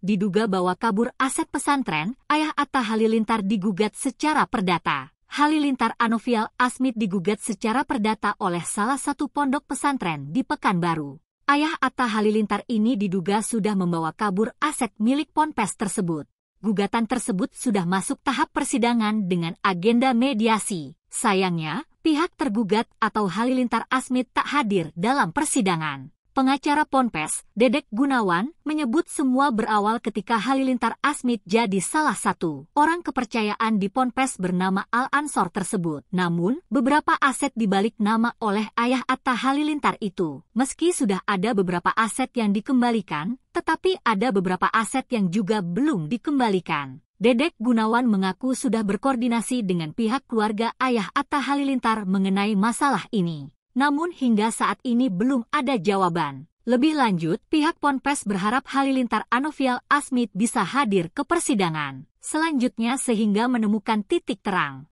diduga bawa kabur aset pesantren, ayah Atta Halilintar digugat secara perdata. Halilintar Anovial Asmit digugat secara perdata oleh salah satu pondok pesantren di Pekanbaru. Ayah Atta Halilintar ini diduga sudah membawa kabur aset milik ponpes tersebut. Gugatan tersebut sudah masuk tahap persidangan dengan agenda mediasi. Sayangnya, pihak tergugat atau Halilintar Asmit tak hadir dalam persidangan. Pengacara Ponpes, Dedek Gunawan, menyebut semua berawal ketika Halilintar Asmit jadi salah satu orang kepercayaan di Ponpes bernama Al-Ansor tersebut. Namun, beberapa aset dibalik nama oleh ayah Atta Halilintar itu. Meski sudah ada beberapa aset yang dikembalikan, tetapi ada beberapa aset yang juga belum dikembalikan. Dedek Gunawan mengaku sudah berkoordinasi dengan pihak keluarga ayah Atta Halilintar mengenai masalah ini namun hingga saat ini belum ada jawaban. Lebih lanjut, pihak Ponpes berharap Halilintar Anovial Asmit bisa hadir ke persidangan selanjutnya sehingga menemukan titik terang.